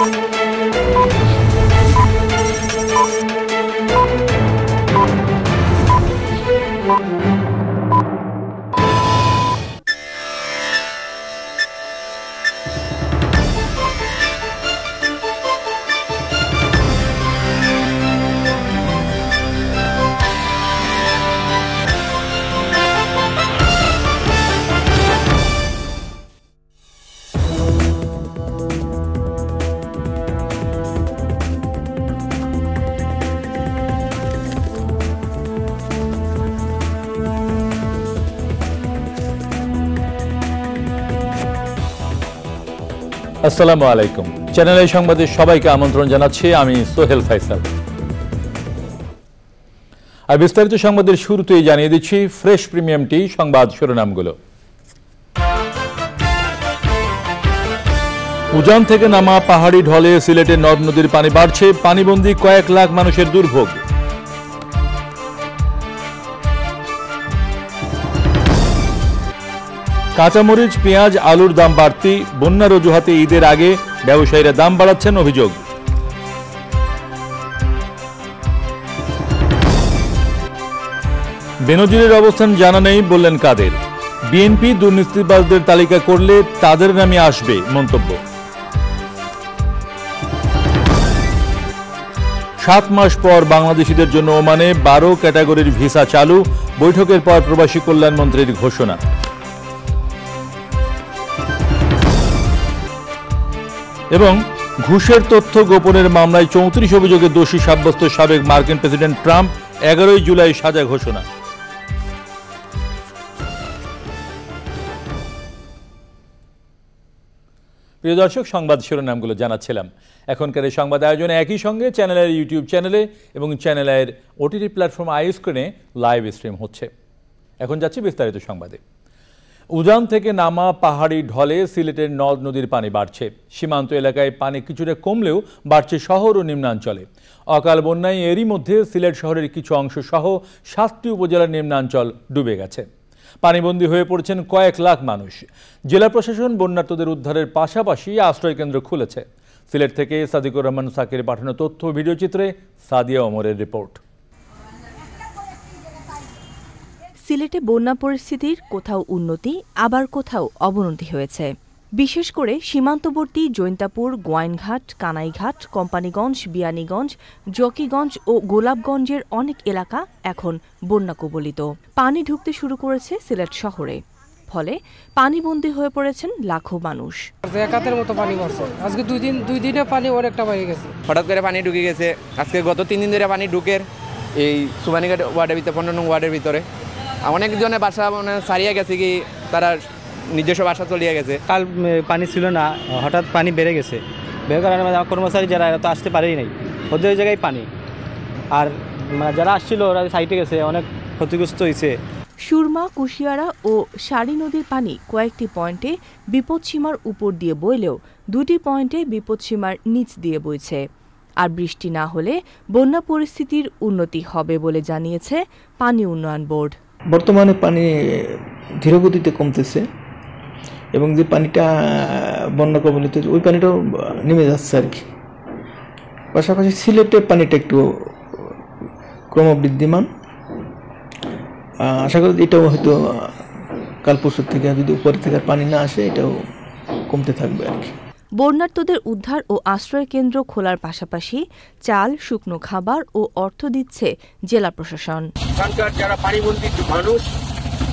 Thank you. আসসালামু আলাইকুম এই সংবাদে সবাইকে আমন্ত্রণ জানাচ্ছি আমি সোহেল ফাইসাল আর বিস্তারিত সংবাদের শুরুতেই জানিয়ে দিচ্ছি ফ্রেশ প্রিমিয়ামটি সংবাদ শিরোনামগুলো উজান থেকে নামা পাহাড়ি ঢলে সিলেটে নদ নদীর পানি বাড়ছে পানিবন্দী কয়েক লাখ মানুষের দুর্ভোগ কাঁচামরিচ পেঁয়াজ আলুর দাম বাড়তি বন্যার অজুহাতে ঈদের আগে ব্যবসায়ীরা দাম বাড়াচ্ছেন অভিযোগ বেনজিরের অবস্থান জানা নেই বললেন কাদের বিএনপি দুর্নীতিবাজদের তালিকা করলে তাদের নামে আসবে মন্তব্য সাত মাস পর বাংলাদেশিদের জন্য ওমানে বারো ক্যাটাগরির ভিসা চালু বৈঠকের পর প্রবাসী কল্যাণ মন্ত্রীর ঘোষণা এবং ঘুষের তথ্য গোপনের মামলায় চৌত্রিশ অভিযোগে দোষী সাব্যস্ত সাবেক মার্কিন প্রেসিডেন্ট ট্রাম্প এগারোই জুলাই সাজা ঘোষণা প্রিয় দর্শক সংবাদ শিরোনামগুলো জানাচ্ছিলাম এখনকার এই সংবাদ আয়োজনে একই সঙ্গে চ্যানেলের ইউটিউব চ্যানেলে এবং চ্যানেলের ওটিটি প্ল্যাটফর্ম আই স্ক্রিনে লাইভ স্ট্রিম হচ্ছে এখন যাচ্ছি বিস্তারিত সংবাদে উজান থেকে নামা পাহাড়ি ঢলে সিলেটের নদ নদীর পানি বাড়ছে সীমান্ত এলাকায় পানি কিছুটা কমলেও বাড়ছে শহর ও নিম্নাঞ্চলে অকাল বন্যায় এরই মধ্যে সিলেট শহরের কিছু অংশ সহ সাতটি উপজেলার নিম্নাঞ্চল ডুবে গেছে পানিবন্দী হয়ে পড়েছেন কয়েক লাখ মানুষ জেলা প্রশাসন বন্যার্থদের উদ্ধারের পাশাপাশি আশ্রয়কেন্দ্র খুলেছে সিলেট থেকে সাদিকুর রহমান সাকির পাঠানো তথ্য ভিডিওচিত্রে সাদিয়া অমরের রিপোর্ট সিলেটে বন্যা পরিস্থিতির কোথাও উন্নতি আবার কোথাও অবনতি হয়েছে বিশেষ করে সীমান্তবর্তী জৈন্তাপুর গোয়াইনঘাট কানাইঘাট কোম্পানিগঞ্জ বিয়ানীগঞ্জ জকিগঞ্জ ও গোলাপগঞ্জের অনেক এলাকা এখন বন্যা কবলিত পানি ঢুকতে শুরু করেছে সিলেট শহরে ফলে পানিবন্দী হয়ে পড়েছেন লাখো মানুষ একাতের মতো পানি পড়ছে আজকে দুই দিন দুই দিনে পানি অনেকটা বেড়ে গেছে হঠাৎ করে পানি ঢুকে গেছে আজকে গত তিন দিন ধরে পানি ঢুকের এই সুবানিঘাট ওয়ার্ডের ভিতরে পনেরো ওয়ার্ডের ভিতরে অনেকজনের বাসা মানে সারিয়ে গেছে কি তারা নিজস্ব বাসা চলিয়ে গেছে কাল পানি ছিল না হঠাৎ পানি বেড়ে গেছে বেড়ে কারণে আমার মানে কর্মচারী যারা এরা তো আসতে পারেই নাই ওদের জায়গায় পানি আর যারা আসছিল ওরা সাইটে গেছে অনেক ক্ষতিগ্রস্ত হয়েছে সুরমা কুশিয়ারা ও সারি নদীর পানি কয়েকটি পয়েন্টে বিপদসীমার উপর দিয়ে বইলেও দুটি পয়েন্টে বিপদসীমার নিচ দিয়ে বইছে আর বৃষ্টি না হলে বন্যা পরিস্থিতির উন্নতি হবে বলে জানিয়েছে পানি উন্নয়ন বোর্ড বর্তমানে পানি ধীরগতিতে কমতেছে এবং যে পানিটা বন্যা কবলিত ওই পানিটাও নেমে যাচ্ছে আর কি পাশাপাশি সিলেটে পানিটা একটু ক্রমবৃদ্ধিমান আশা করি এটাও হয়তো কাল পরশুর থেকে যদি উপরে থেকে পানি না আসে এটাও কমতে থাকবে আর কি বন্যার্থদের উদ্ধার ও আশ্রয় কেন্দ্র খোলার পাশাপাশি চাল শুকনো খাবার ও অর্থ দিচ্ছে জেলা প্রশাসন যারা পানিবন্দী মানুষ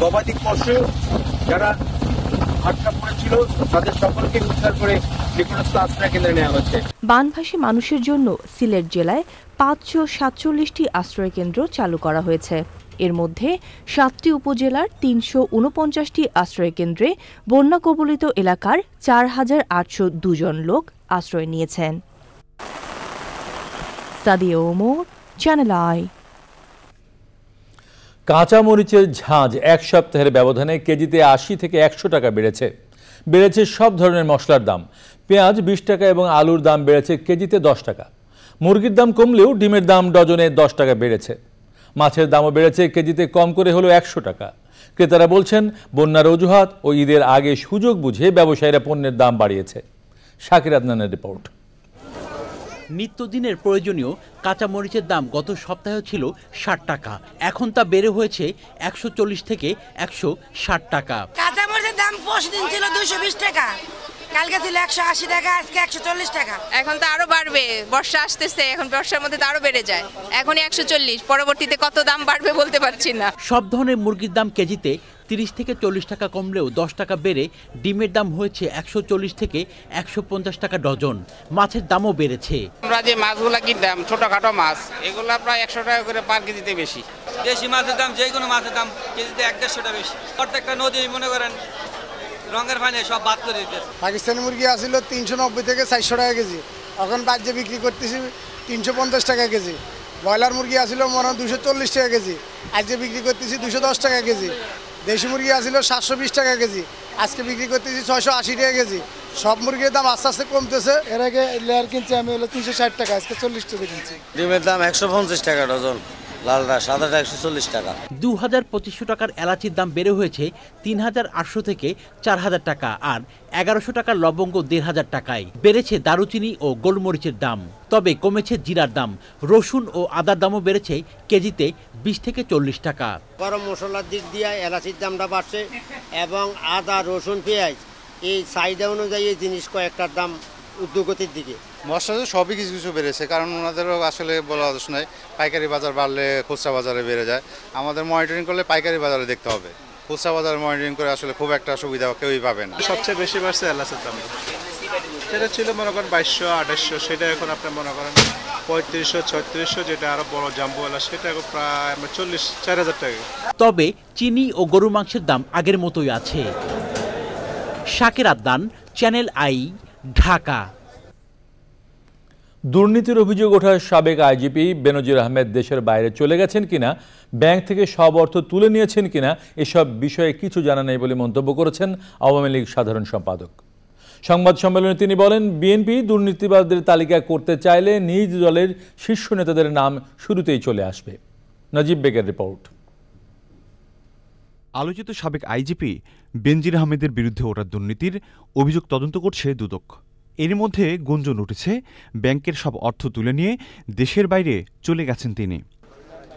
গবাদি পশু যারা বানভাসী মানুষের জন্য সিলেট জেলায় পাঁচশো সাতচল্লিশটি আশ্রয় কেন্দ্র চালু করা হয়েছে এর মধ্যে সাতটি উপজেলার তিনশো উনপঞ্চাশটি আশ্রয়কেন্দ্রে বন্যা কবলিত এলাকার চার হাজার আটশো দুজন লোক আশ্রয় নিয়েছেন চ্যানেল কাঁচামরিচের ঝাঁজ এক সপ্তাহের ব্যবধানে কেজিতে আশি থেকে একশো টাকা বেড়েছে বেড়েছে সব ধরনের মশলার দাম পেঁয়াজ বিশ টাকা এবং আলুর দাম বেড়েছে কেজিতে দশ টাকা মুরগির দাম কমলেও ডিমের দাম ডজনে দশ টাকা বেড়েছে মাছের দামও বেড়েছে কেজিতে কম করে হলো একশো টাকা ক্রেতারা বলছেন বন্যার অজুহাত ও ঈদের আগে সুযোগ বুঝে ব্যবসায়ীরা পণ্যের দাম বাড়িয়েছে শাকির আদনানের রিপোর্ট নিত্যদিনের প্রয়োজনীয় কাঁচামরিচের দাম গত সপ্তাহে ছিল ষাট টাকা এখন তা বেড়ে হয়েছে একশো থেকে একশো টাকা মরিচের দাম দিন ছিল দুশো টাকা কালকে ছিল একশো আশি টাকা আজকে একশো চল্লিশ টাকা এখন তো আরো বাড়বে বর্ষা আসতেছে এখন বর্ষার মধ্যে তো আরো বেড়ে যায় এখনই একশো চল্লিশ পরবর্তীতে কত দাম বাড়বে বলতে পারছি না সব ধরনের মুরগির দাম কেজিতে তিরিশ থেকে চল্লিশ টাকা কমলেও দশ টাকা বেড়ে ডিমের দাম হয়েছে একশো চল্লিশ থেকে একশো পঞ্চাশ টাকা ডজন মাছের দামও বেড়েছে আমরা যে মাছগুলো কিনতাম ছোটোখাটো মাছ এগুলো প্রায় একশো টাকা করে পার কেজিতে বেশি দেশি মাছের দাম যে কোনো মাছের দাম কেজিতে এক দেড়শোটা বেশি প্রত্যেকটা নদী মনে করেন রঙের ফাইনে সব বাদ করে পাকিস্তানি মুরগি আসিল তিনশো নব্বই থেকে চারশো টাকা কেজি এখন বাজ্যে বিক্রি করতেছি তিনশো পঞ্চাশ টাকা কেজি ব্রয়লার মুরগি আসিল মনে হয় দুশো চল্লিশ টাকা কেজি আজকে বিক্রি করতেছি দুশো দশ টাকা কেজি দেশি মুরগি আসিল সাতশো বিশ টাকা কেজি আজকে বিক্রি করতেছি ছয়শো আশি টাকা কেজি সব মুরগির দাম আস্তে আস্তে কমতেছে এর আগে লেয়ার কিনছি আমি হলো তিনশো ষাট টাকা আজকে চল্লিশ টাকা কিনছি ডিমের দাম একশো পঞ্চাশ টাকা ডজন চল্লিশ টাকা দু হাজার পঁচিশশো টাকার এলাচির দাম বেড়ে হয়েছে তিন হাজার আটশো থেকে চার হাজার টাকা আর এগারোশো টাকার লবঙ্গ দেড় হাজার টাকায় বেড়েছে দারুচিনি ও গোলমরিচের দাম তবে কমেছে জিরার দাম রসুন ও আদার দামও বেড়েছে কেজিতে বিশ থেকে চল্লিশ টাকা গরম মশলার দিক দিয়ে এলাচির দামটা বাড়ছে এবং আদা রসুন পেঁয়াজ এই চাহিদা অনুযায়ী জিনিস কয়েকটার দাম উদ্যোগতির দিকে মশলা সবই কিছু কিছু বেড়েছে কারণ ওনাদেরও আসলে বলা দোষ নয় পাইকারি বাজার বাড়লে খুচরা বাজারে বেড়ে যায় আমাদের মনিটরিং করলে পাইকারি বাজারে দেখতে হবে খুচরা বাজার মনিটরিং করে আসলে খুব একটা সুবিধা কেউই পাবে না সবচেয়ে বেশি বাড়ছে এলাচের দাম সেটা ছিল মনে করেন বাইশশো আঠাশশো সেটা এখন আপনার মনে করেন পঁয়ত্রিশশো ছত্রিশশো যেটা আরো বড় জাম্বু জাম্বুওয়ালা সেটা এখন প্রায় চল্লিশ চার হাজার টাকা তবে চিনি ও গরু মাংসের দাম আগের মতোই আছে শাকের আদান চ্যানেল আই ঢাকা দুর্নীতির অভিযোগ ওঠা সাবেক আইজিপি বেনজির আহমেদ দেশের বাইরে চলে গেছেন কিনা ব্যাংক থেকে সব অর্থ তুলে নিয়েছেন কিনা এসব বিষয়ে কিছু জানা নেই বলে মন্তব্য করেছেন আওয়ামী লীগ সাধারণ সম্পাদক সংবাদ সম্মেলনে তিনি বলেন বিএনপি দুর্নীতিবাদদের তালিকা করতে চাইলে নিজ দলের শীর্ষ নেতাদের নাম শুরুতেই চলে আসবে নজিব বেগের রিপোর্ট আলোচিত সাবেক আইজিপি বেনজির আহমেদের বিরুদ্ধে ওঠা দুর্নীতির অভিযোগ তদন্ত করছে দুদক এর মধ্যে গুঞ্জন উঠেছে ব্যাংকের সব অর্থ তুলে নিয়ে দেশের বাইরে চলে গেছেন তিনি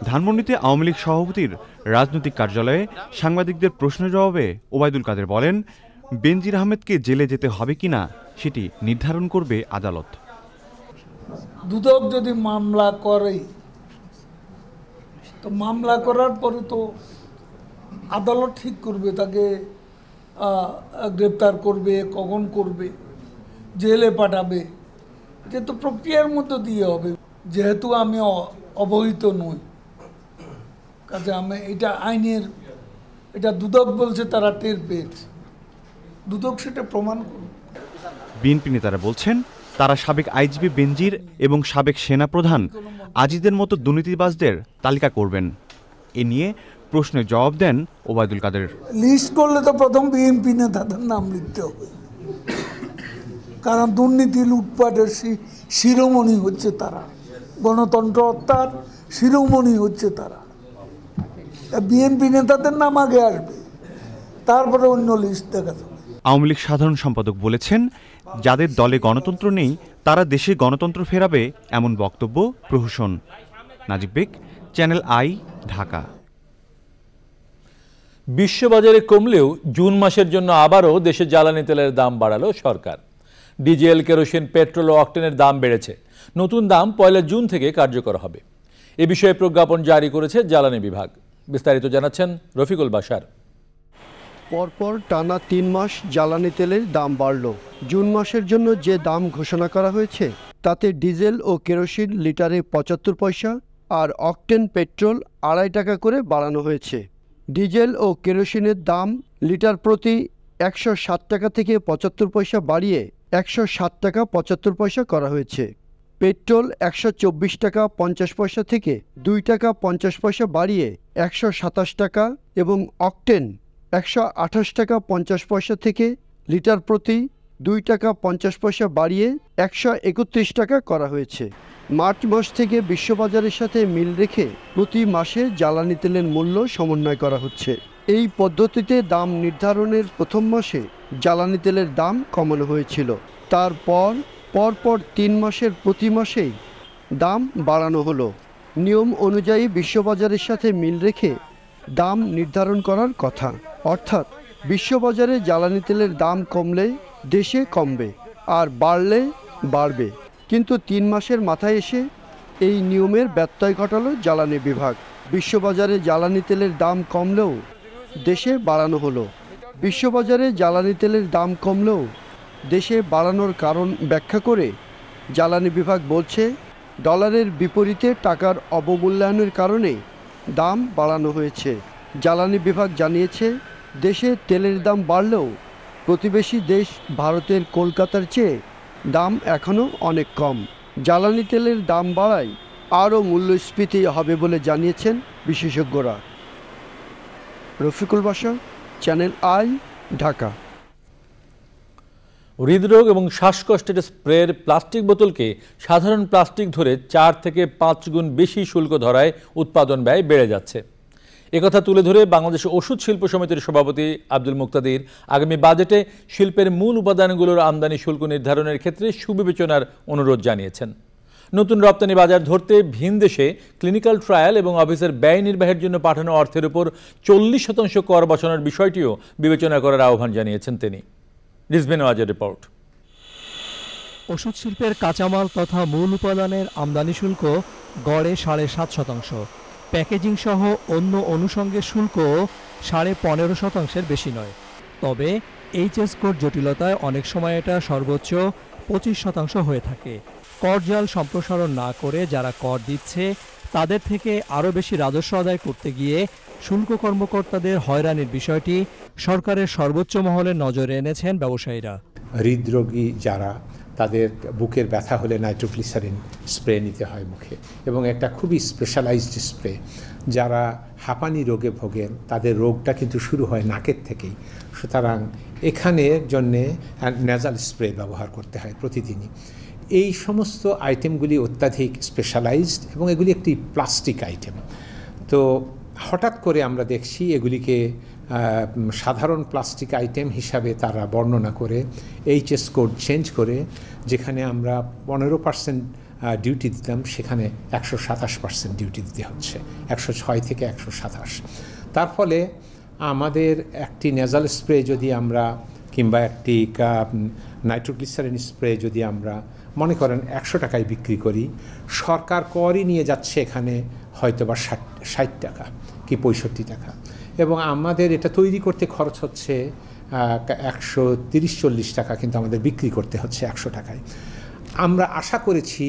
ধানমন্ডিতে আওয়ামী লীগ সভাপতির রাজনৈতিক কার্যালয়ে সাংবাদিকদের প্রশ্নের জবাবে ওবায়দুল কাদের বলেন বেনজির আহমেদকে জেলে যেতে হবে কি না সেটি নির্ধারণ করবে আদালত দুদক যদি মামলা করে তো মামলা করার পরে তো আদালত ঠিক করবে তাকে গ্রেপ্তার করবে কখন করবে জেলে পাঠাবে এটা তো প্রক্রিয়ার মধ্য দিয়ে হবে যেহেতু আমি অবহিত নই কাজে আমি এটা আইনের এটা দুদক বলছে তারা টের পেয়েছে দুদক সেটা প্রমাণ করবে বিএনপি নেতারা বলছেন তারা সাবেক আইজিবি বেনজির এবং সাবেক সেনাপ্রধান আজিদের মতো দুর্নীতিবাজদের তালিকা করবেন এ নিয়ে প্রশ্নের জবাব দেন ওবায়দুল কাদের লিস্ট করলে তো প্রথম বিএনপি নেতাদের নাম লিখতে হবে কারণ দুর্নীতি লুটপাটের শিরোমণি হচ্ছে তারা গণতন্ত্র হত্যার শিরোমণি হচ্ছে তারা বিএনপি নেতাদের নাম আগে আসবে তারপরে অন্য লিস্ট দেখা যাবে আওয়ামী লীগ সাধারণ সম্পাদক বলেছেন যাদের দলে গণতন্ত্র নেই তারা দেশে গণতন্ত্র ফেরাবে এমন বক্তব্য প্রহসন নাজিব বেগ চ্যানেল আই ঢাকা বিশ্ববাজারে কমলেও জুন মাসের জন্য আবারও দেশে জ্বালানি তেলের দাম বাড়ালো সরকার ডিজেল কেরোসিন পেট্রোল ও অক্টেনের দাম বেড়েছে নতুন দাম পয়লা জুন থেকে কার্যকর হবে এ বিষয়ে প্রজ্ঞাপন জারি করেছে জ্বালানি বিভাগ বিস্তারিত জানাচ্ছেন রফিকুল বাসার পরপর টানা তিন মাস জ্বালানি তেলের দাম বাড়ল জুন মাসের জন্য যে দাম ঘোষণা করা হয়েছে তাতে ডিজেল ও কেরোসিন লিটারে পঁচাত্তর পয়সা আর অকটেন পেট্রোল আড়াই টাকা করে বাড়ানো হয়েছে ডিজেল ও কেরোসিনের দাম লিটার প্রতি একশো সাত টাকা থেকে পঁচাত্তর পয়সা বাড়িয়ে একশো সাত টাকা পঁচাত্তর পয়সা করা হয়েছে পেট্রোল একশো চব্বিশ টাকা পঞ্চাশ পয়সা থেকে দুই টাকা পঞ্চাশ পয়সা বাড়িয়ে একশো সাতাশ টাকা এবং অকটেন একশো আঠাশ টাকা পঞ্চাশ পয়সা থেকে লিটার প্রতি দুই টাকা পঞ্চাশ পয়সা বাড়িয়ে একশো একত্রিশ টাকা করা হয়েছে মার্চ মাস থেকে বিশ্ববাজারের সাথে মিল রেখে প্রতি মাসে জ্বালানি তেলের মূল্য সমন্বয় করা হচ্ছে এই পদ্ধতিতে দাম নির্ধারণের প্রথম মাসে জ্বালানি তেলের দাম কমানো হয়েছিল তারপর পরপর তিন মাসের প্রতি মাসেই দাম বাড়ানো হলো নিয়ম অনুযায়ী বিশ্ববাজারের সাথে মিল রেখে দাম নির্ধারণ করার কথা অর্থাৎ বিশ্ববাজারে জ্বালানি তেলের দাম কমলে দেশে কমবে আর বাড়লে বাড়বে কিন্তু তিন মাসের মাথায় এসে এই নিয়মের ব্যত্যয় ঘটাল জ্বালানি বিভাগ বিশ্ববাজারে জ্বালানি তেলের দাম কমলেও দেশে বাড়ানো হলো বিশ্ববাজারে জ্বালানি তেলের দাম কমলেও দেশে বাড়ানোর কারণ ব্যাখ্যা করে জ্বালানি বিভাগ বলছে ডলারের বিপরীতে টাকার অবমূল্যায়নের কারণে দাম বাড়ানো হয়েছে জ্বালানি বিভাগ জানিয়েছে দেশে তেলের দাম বাড়লেও প্রতিবেশী দেশ ভারতের কলকাতার চেয়ে দাম এখনও অনেক কম জ্বালানি তেলের দাম বাড়ায় আরও মূল্যস্ফীতি হবে বলে জানিয়েছেন বিশেষজ্ঞরা রফিকুল বাসা চ্যানেল আই ঢাকা হৃদরোগ এবং শ্বাসকষ্টের স্প্রের প্লাস্টিক বোতলকে সাধারণ প্লাস্টিক ধরে চার থেকে পাঁচ গুণ বেশি শুল্ক ধরায় উৎপাদন ব্যয় বেড়ে যাচ্ছে একথা তুলে ধরে বাংলাদেশ ওষুধ শিল্প সমিতির সভাপতি আব্দুল মুক্তাদির আগামী বাজেটে শিল্পের মূল উপাদানগুলোর আমদানি শুল্ক নির্ধারণের ক্ষেত্রে সুবিবেচনার অনুরোধ জানিয়েছেন নতুন রপ্তানি বাজার ধরতে ভিন দেশে ক্লিনিক্যাল ট্রায়াল এবং অফিসের ব্যয় নির্বাহের জন্য পাঠানো অর্থের উপর চল্লিশ শতাংশ কর বসানোর বিষয়টিও বিবেচনা করার আহ্বান জানিয়েছেন তিনি ওয়াজের রিপোর্ট ওষুধ শিল্পের কাঁচামাল তথা মূল উপাদানের আমদানি শুল্ক গড়ে সাড়ে সাত শতাংশ প্যাকেজিং সহ অন্য অনুষঙ্গের শুল্ক সাড়ে পনেরো শতাংশের বেশি নয় তবে এইচএস কোড জটিলতায় অনেক সময় এটা সর্বোচ্চ পঁচিশ শতাংশ হয়ে থাকে করজাল সম্প্রসারণ না করে যারা কর দিচ্ছে তাদের থেকে আরও বেশি রাজস্ব আদায় করতে গিয়ে শুল্ক কর্মকর্তাদের হয়রানির বিষয়টি সরকারের সর্বোচ্চ মহলে নজরে এনেছেন ব্যবসায়ীরা হৃদরোগী যারা তাদের বুকের ব্যথা হলে নাইট্রোগ্লিসারিন স্প্রে নিতে হয় মুখে এবং একটা খুবই স্পেশালাইজড স্প্রে যারা হাঁপানি রোগে ভোগেন তাদের রোগটা কিন্তু শুরু হয় নাকের থেকেই সুতরাং এখানের জন্যে নেজাল স্প্রে ব্যবহার করতে হয় প্রতিদিনই এই সমস্ত আইটেমগুলি অত্যাধিক স্পেশালাইজড এবং এগুলি একটি প্লাস্টিক আইটেম তো হঠাৎ করে আমরা দেখছি এগুলিকে সাধারণ প্লাস্টিক আইটেম হিসাবে তারা বর্ণনা করে এইচএস কোড চেঞ্জ করে যেখানে আমরা পনেরো পার্সেন্ট ডিউটি দিতাম সেখানে একশো সাতাশ পার্সেন্ট ডিউটি দিতে হচ্ছে একশো ছয় থেকে একশো সাতাশ তার ফলে আমাদের একটি নেজাল স্প্রে যদি আমরা কিংবা একটি নাইট্রোগ্লিসারিন স্প্রে যদি আমরা মনে করেন একশো টাকায় বিক্রি করি সরকার করই নিয়ে যাচ্ছে এখানে হয়তো বা ষাট ষাট টাকা কি পঁয়ষট্টি টাকা এবং আমাদের এটা তৈরি করতে খরচ হচ্ছে একশো তিরিশ চল্লিশ টাকা কিন্তু আমাদের বিক্রি করতে হচ্ছে একশো টাকায় আমরা আশা করেছি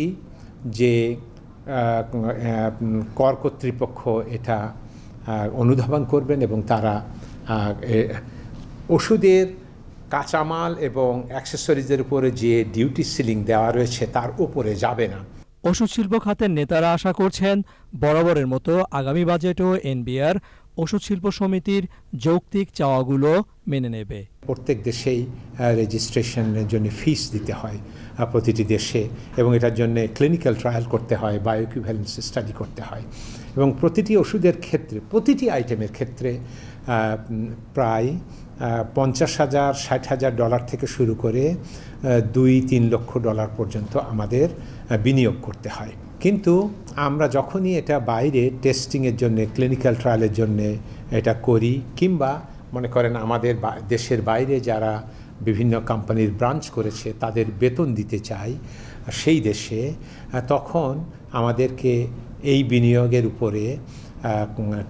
যে কর কর্তৃপক্ষ এটা অনুধাবন করবেন এবং তারা ওষুধের কাঁচামাল এবং অ্যাক্সেসরিজের উপরে যে ডিউটি সিলিং দেওয়া রয়েছে তার উপরে যাবে না ওষুধ শিল্প খাতের নেতারা আশা করছেন বরাবরের মতো আগামী বাজেটও এনবিআর ওষুধ শিল্প সমিতির যৌক্তিক চাওয়াগুলো মেনে নেবে প্রত্যেক দেশেই রেজিস্ট্রেশনের জন্য ফিস দিতে হয় প্রতিটি দেশে এবং এটার জন্য ক্লিনিক্যাল ট্রায়াল করতে হয় বায়োকিভ্যালেন্স স্টাডি করতে হয় এবং প্রতিটি ওষুধের ক্ষেত্রে প্রতিটি আইটেমের ক্ষেত্রে প্রায় পঞ্চাশ হাজার ষাট হাজার ডলার থেকে শুরু করে দুই তিন লক্ষ ডলার পর্যন্ত আমাদের বিনিয়োগ করতে হয় কিন্তু আমরা যখনই এটা বাইরে টেস্টিংয়ের জন্যে ক্লিনিক্যাল ট্রায়ালের জন্যে এটা করি কিংবা মনে করেন আমাদের দেশের বাইরে যারা বিভিন্ন কোম্পানির ব্রাঞ্চ করেছে তাদের বেতন দিতে চাই সেই দেশে তখন আমাদেরকে এই বিনিয়োগের উপরে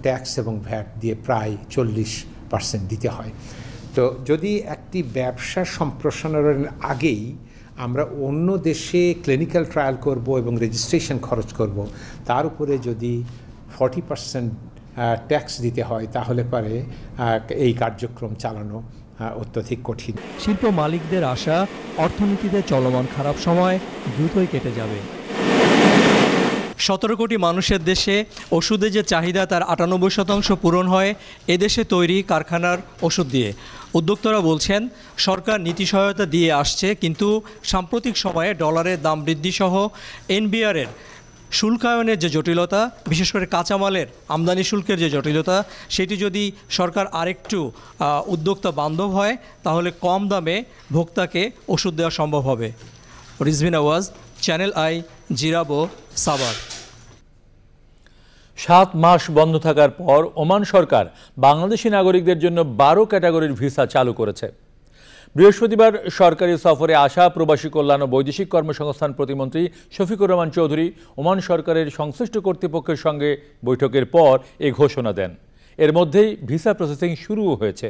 ট্যাক্স এবং ভ্যাট দিয়ে প্রায় চল্লিশ পার্সেন্ট দিতে হয় তো যদি একটি ব্যবসা সম্প্রসারণের আগেই আমরা অন্য দেশে ক্লিনিক্যাল ট্রায়াল করব এবং রেজিস্ট্রেশন খরচ করব তার উপরে যদি ফর্টি পার্সেন্ট ট্যাক্স দিতে হয় তাহলে পরে এই কার্যক্রম চালানো অত্যধিক কঠিন শিল্প মালিকদের আশা অর্থনীতিতে চলমান খারাপ সময় দ্রুতই কেটে যাবে সতেরো কোটি মানুষের দেশে ওষুধের যে চাহিদা তার আটানব্বই শতাংশ পূরণ হয় এদেশে তৈরি কারখানার ওষুধ দিয়ে উদ্যোক্তারা বলছেন সরকার নীতি সহায়তা দিয়ে আসছে কিন্তু সাম্প্রতিক সময়ে ডলারের দাম বৃদ্ধিসহ এনবিআরের শুল্কায়নের যে জটিলতা বিশেষ করে কাঁচামালের আমদানি শুল্কের যে জটিলতা সেটি যদি সরকার আরেকটু উদ্যোক্তা বান্ধব হয় তাহলে কম দামে ভোক্তাকে ওষুধ দেওয়া সম্ভব হবে রিজভিন আওয়াজ চ্যানেল আই জিরাবো সাবার সাত মাস বন্ধ থাকার পর ওমান সরকার বাংলাদেশি নাগরিকদের জন্য বারো ক্যাটাগরির ভিসা চালু করেছে বৃহস্পতিবার সরকারি সফরে আসা প্রবাসী কল্যাণ ও বৈদেশিক কর্মসংস্থান প্রতিমন্ত্রী শফিকুর রহমান চৌধুরী ওমান সরকারের সংশ্লিষ্ট কর্তৃপক্ষের সঙ্গে বৈঠকের পর এ ঘোষণা দেন এর মধ্যেই ভিসা প্রসেসিং শুরুও হয়েছে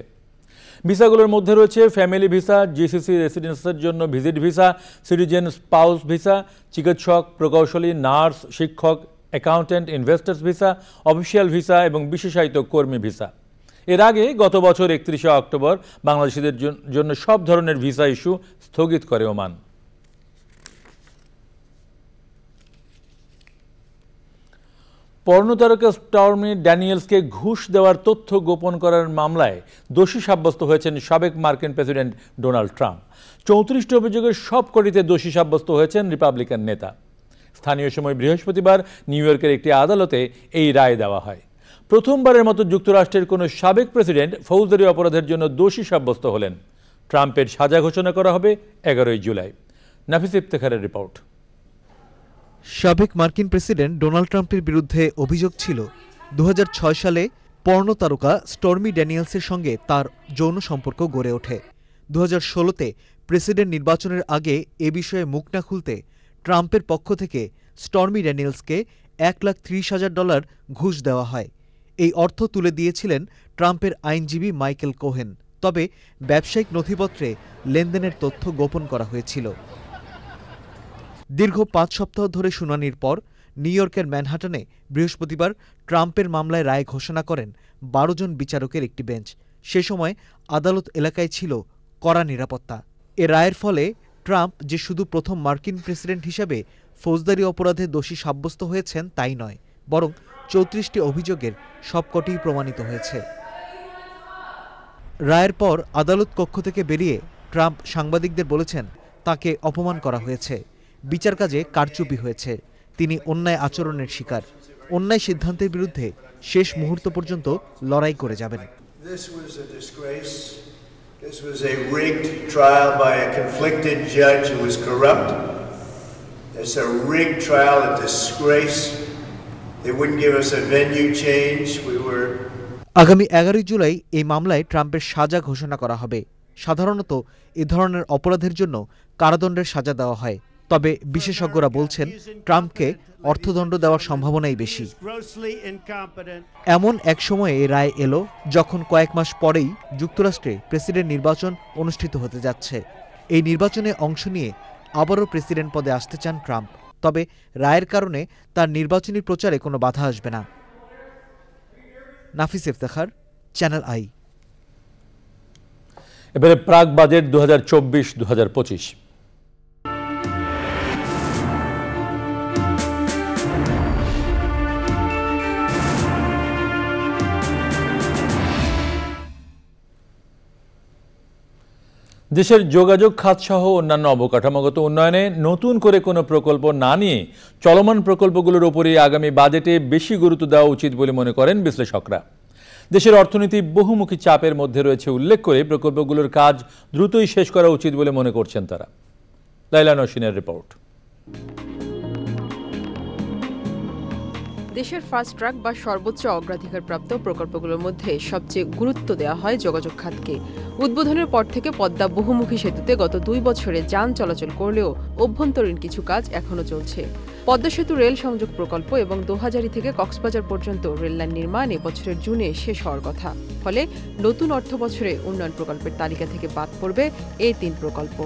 ভিসাগুলোর মধ্যে রয়েছে ফ্যামিলি ভিসা জিসিসি রেসিডেন্সের জন্য visit visa citizen spouse visa চিকিৎসক প্রকৌশলী নার্স শিক্ষক accountant investors visa official visa এবং বিশেষায়িত কর্মী ভিসা এর আগে গত বছর একত্রিশে অক্টোবর বাংলাদেশিদের জন্য সব ধরনের ভিসা ইস্যু স্থগিত করে ওমান পর্ণতারকা স্টর্মি ড্যানিয়েলসকে ঘুষ দেওয়ার তথ্য গোপন করার মামলায় দোষী সাব্যস্ত হয়েছেন সাবেক মার্কিন প্রেসিডেন্ট ডোনাল্ড ট্রাম্প চৌত্রিশটি অভিযোগের সবকটিতে দোষী সাব্যস্ত হয়েছেন রিপাবলিকান নেতা স্থানীয় সময় বৃহস্পতিবার নিউ ইয়র্কের একটি আদালতে এই রায় দেওয়া হয় প্রথমবারের মতো যুক্তরাষ্ট্রের কোনো সাবেক প্রেসিডেন্ট ফৌজদারি অপরাধের জন্য দোষী সাব্যস্ত হলেন ট্রাম্পের সাজা ঘোষণা করা হবে এগারোই জুলাই নাফিস ইফতেখারের রিপোর্ট সাবেক মার্কিন প্রেসিডেন্ট ডোনাল্ড ট্রাম্পের বিরুদ্ধে অভিযোগ ছিল দু সালে পর্ণ তারকা স্টর্মি ড্যানিয়েলসের সঙ্গে তার যৌন সম্পর্ক গড়ে ওঠে দু হাজার ষোলোতে প্রেসিডেন্ট নির্বাচনের আগে এ বিষয়ে মুখ না খুলতে ট্রাম্পের পক্ষ থেকে স্টর্মি ড্যানিয়েলসকে এক লাখ ত্রিশ হাজার ডলার ঘুষ দেওয়া হয় এই অর্থ তুলে দিয়েছিলেন ট্রাম্পের আইনজীবী মাইকেল কোহেন তবে ব্যবসায়িক নথিপত্রে লেনদেনের তথ্য গোপন করা হয়েছিল দীর্ঘ পাঁচ সপ্তাহ ধরে শুনানির পর নিউ ইয়র্কের ম্যানহাটনে বৃহস্পতিবার ট্রাম্পের মামলায় রায় ঘোষণা করেন বারো জন বিচারকের একটি বেঞ্চ সে সময় আদালত এলাকায় ছিল কড়া নিরাপত্তা এ রায়ের ফলে ট্রাম্প যে শুধু প্রথম মার্কিন প্রেসিডেন্ট হিসাবে ফৌজদারি অপরাধে দোষী সাব্যস্ত হয়েছেন তাই নয় বরং চৌত্রিশটি অভিযোগের সবকটিই প্রমাণিত হয়েছে রায়ের পর আদালত কক্ষ থেকে বেরিয়ে ট্রাম্প সাংবাদিকদের বলেছেন তাকে অপমান করা হয়েছে বিচার কাজে কারচুপি হয়েছে তিনি অন্যায় আচরণের শিকার অন্যায় সিদ্ধান্তের বিরুদ্ধে শেষ মুহূর্ত পর্যন্ত লড়াই করে যাবেন This was a rigged trial by a conflicted judge who was corrupt. It's a rigged trial, a disgrace. They wouldn't give us a venue change. We were আগামী এগারোই জুলাই এই মামলায় ট্রাম্পের সাজা ঘোষণা করা হবে সাধারণত এ ধরনের অপরাধের জন্য কারাদণ্ডের সাজা দেওয়া হয় তবে বিশেষজ্ঞরা বলছেন ট্রাম্পকে অর্থদণ্ড দেওয়ার সম্ভাবনাই বেশি এমন এক সময়ে এ রায় এলো যখন কয়েক মাস পরেই যুক্তরাষ্ট্রে প্রেসিডেন্ট নির্বাচন অনুষ্ঠিত হতে যাচ্ছে এই নির্বাচনে অংশ নিয়ে আবারও প্রেসিডেন্ট পদে আসতে চান ট্রাম্প তবে রায়ের কারণে তার নির্বাচনী প্রচারে কোনো বাধা আসবে না নাফিস ইফতেখার চ্যানেল আই এবারে প্রাক বাজেট দু হাজার চব্বিশ দু হাজার পঁচিশ দেশের যোগাযোগ খাতসহ অন্যান্য অবকাঠামোগত উন্নয়নে নতুন করে কোনো প্রকল্প না নিয়ে চলমান প্রকল্পগুলোর ওপরেই আগামী বাজেটে বেশি গুরুত্ব দেওয়া উচিত বলে মনে করেন বিশ্লেষকরা দেশের অর্থনীতি বহুমুখী চাপের মধ্যে রয়েছে উল্লেখ করে প্রকল্পগুলোর কাজ দ্রুতই শেষ করা উচিত বলে মনে করছেন তারা লাইলা নসিনের রিপোর্ট দেশের ফাস্ট ট্র্যাক বা সর্বোচ্চ অগ্রাধিকারপ্রাপ্ত প্রকল্পগুলোর মধ্যে সবচেয়ে গুরুত্ব দেওয়া হয় যোগাযোগ খাতকে উদ্বোধনের পর থেকে পদ্মা বহুমুখী সেতুতে গত দুই বছরে যান চলাচল করলেও অভ্যন্তরীণ কিছু কাজ এখনও চলছে পদ্মা সেতু রেল সংযোগ প্রকল্প এবং দোহাজারি থেকে কক্সবাজার পর্যন্ত রেললাইন নির্মাণ এবছরের জুনে শেষ হওয়ার কথা ফলে নতুন অর্থবছরে উন্নয়ন প্রকল্পের তালিকা থেকে বাদ পড়বে এই তিন প্রকল্প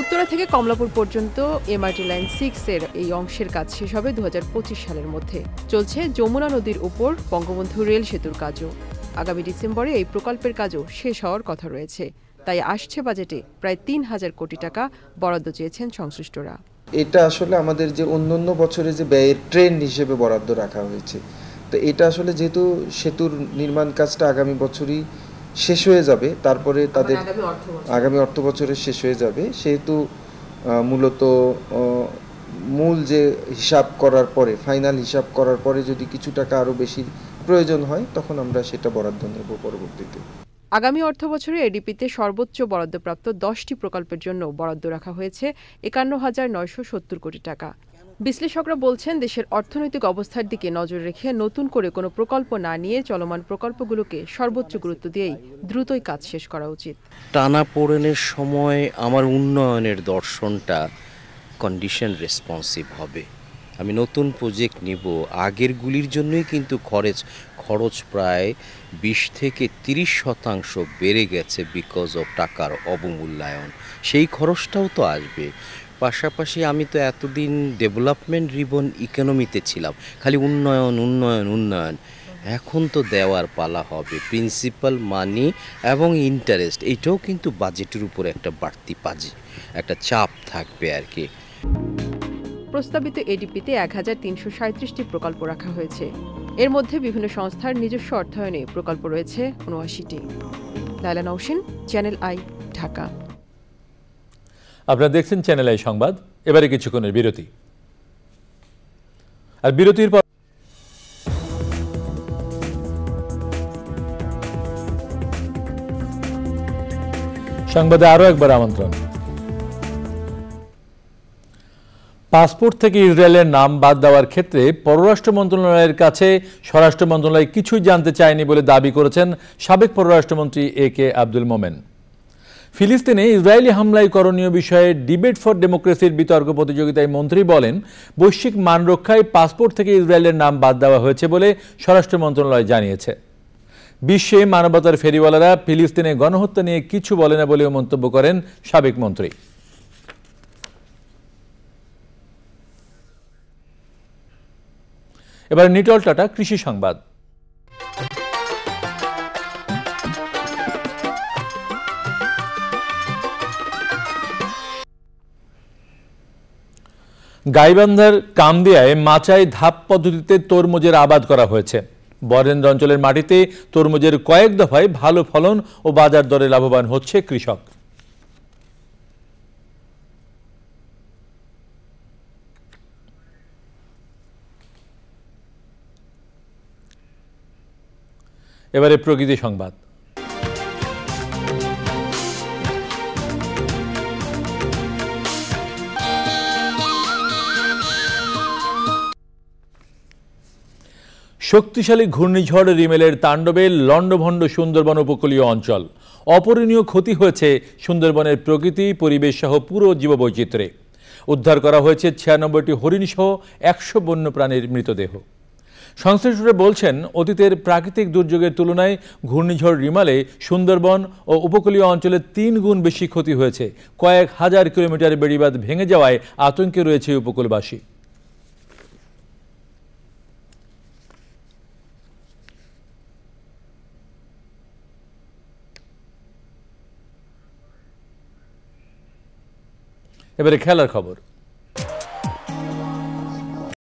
উত্তরা থেকে কমলাপুর পর্যন্ত এমআরটি লাইন সিক্স এর এই অংশের কাজ শেষ হবে দু সালের মধ্যে চলছে যমুনা নদীর উপর বঙ্গবন্ধু রেল সেতুর কাজও আগামী ডিসেম্বরে এই প্রকল্পের কাজও শেষ হওয়ার কথা রয়েছে তাই আসছে বাজেটে প্রায় তিন হাজার কোটি টাকা বরাদ্দ চেয়েছেন সংশ্লিষ্টরা এটা আসলে আমাদের যে অন্য অন্য বছরে যে ব্যয়ের ট্রেন হিসেবে বরাদ্দ রাখা হয়েছে তো এটা আসলে যেহেতু সেতুর নির্মাণ কাজটা আগামী বছরই শেষ হয়ে যাবে তারপরে মানে তাদের আগামী অর্থ বছরে শেষ হয়ে যাবে সেহেতু মূলত মূল যে হিসাব করার পরে ফাইনাল হিসাব করার পরে যদি কিছু টাকা আরও বেশি প্রয়োজন হয় তখন আমরা সেটা বরাদ্দ নেব পরবর্তীতে আগামী অর্থ বছরে এডিপিতে সর্বোচ্চ বরাদ্দপ্রাপ্ত দশটি প্রকল্পের জন্য বরাদ্দ রাখা হয়েছে একান্ন হাজার নয়শো সত্তর কোটি টাকা বিশ্লেষকরা বলছেন দেশের অর্থনৈতিক অবস্থার দিকে নজর রেখে নতুন করে কোনো প্রকল্প না নিয়ে চলমান প্রকল্পগুলোকে সর্বোচ্চ গুরুত্ব দিয়েই দ্রুতই কাজ শেষ করা উচিত টানা পোড়েনের সময় আমার উন্নয়নের দর্শনটা কন্ডিশন রেসপন্সিভ হবে আমি নতুন প্রজেক্ট নিব আগেরগুলির জন্যই কিন্তু খরচ খরচ প্রায় বিশ থেকে তিরিশ শতাংশ বেড়ে গেছে বিকজ অফ টাকার অবমূল্যায়ন সেই খরচটাও তো আসবে পাশাপাশি আমি তো এতদিন ডেভেলপমেন্ট রিবন ইকোনমিতে ছিলাম খালি উন্নয়ন উন্নয়ন উন্নয়ন এখন তো দেওয়ার পালা হবে প্রিন্সিপাল মানি এবং ইন্টারেস্ট এটাও কিন্তু বাজেটের উপর একটা বাড়তি পাজি একটা চাপ থাকবে আর কি প্রস্তাবিত এডিপিতে এক হাজার তিনশো সাঁত্রিশটি প্রকল্প রাখা হয়েছে এর মধ্যে বিভিন্ন সংস্থার নিজস্ব অর্থায়নে প্রকল্প রয়েছে উনআশিটি লাইলা নৌসিন চ্যানেল আই ঢাকা আপনারা দেখছেন চ্যানেল আই সংবাদ এবারে কিছুক্ষণের বিরতি আর বিরতির পর সংবাদে আরও একবার আমন্ত্রণ পাসপোর্ট থেকে ইসরায়েলের নাম বাদ দেওয়ার ক্ষেত্রে পররাষ্ট্র মন্ত্রণালয়ের কাছে স্বরাষ্ট্র মন্ত্রণালয় কিছুই জানতে চায়নি বলে দাবি করেছেন সাবেক পররাষ্ট্রমন্ত্রী এ কে আব্দুল মোমেন ফিলিস্তিনে ইসরায়েলি হামলায় করণীয় বিষয়ে ডিবেট ফর ডেমোক্রেসির বিতর্ক প্রতিযোগিতায় মন্ত্রী বলেন বৈশ্বিক মান রক্ষায় পাসপোর্ট থেকে ইসরায়েলের নাম বাদ দেওয়া হয়েছে বলে স্বরাষ্ট্র মন্ত্রণালয় জানিয়েছে বিশ্বে মানবতার ফেরিওয়ালারা ফিলিস্তিনে গণহত্যা নিয়ে কিছু বলে না বলেও মন্তব্য করেন সাবেক মন্ত্রী এবার নিটল টাটা কৃষি সংবাদ গাইবান্ধার কামদিয়ায় মাচায় ধাপ পদ্ধতিতে তরমুজের আবাদ করা হয়েছে বরেন্দ্র অঞ্চলের মাটিতে তরমুজের কয়েক দফায় ভালো ফলন ও বাজার দরে লাভবান হচ্ছে কৃষক এবারে প্রকৃতি সংবাদ শক্তিশালী ঘূর্ণিঝড় রিমেলের তাণ্ডবে লণ্ডভণ্ড সুন্দরবন উপকূলীয় অঞ্চল অপরণীয় ক্ষতি হয়েছে সুন্দরবনের প্রকৃতি পরিবেশ সহ পুরো জীববৈচিত্র্যে উদ্ধার করা হয়েছে ছিয়ানব্বইটি হরিণ সহ একশো বন্যপ্রাণীর মৃতদেহ সংশ্লিষ্টরা বলছেন অতীতের প্রাকৃতিক দুর্যোগের তুলনায় ঘূর্ণিঝড় রিমালে সুন্দরবন ও উপকূলীয় অঞ্চলে তিন গুণ বেশি ক্ষতি হয়েছে কয়েক হাজার কিলোমিটার বেড়িবাদ ভেঙে যাওয়ায় আতঙ্কে রয়েছে উপকূলবাসী এবারে খেলার খবর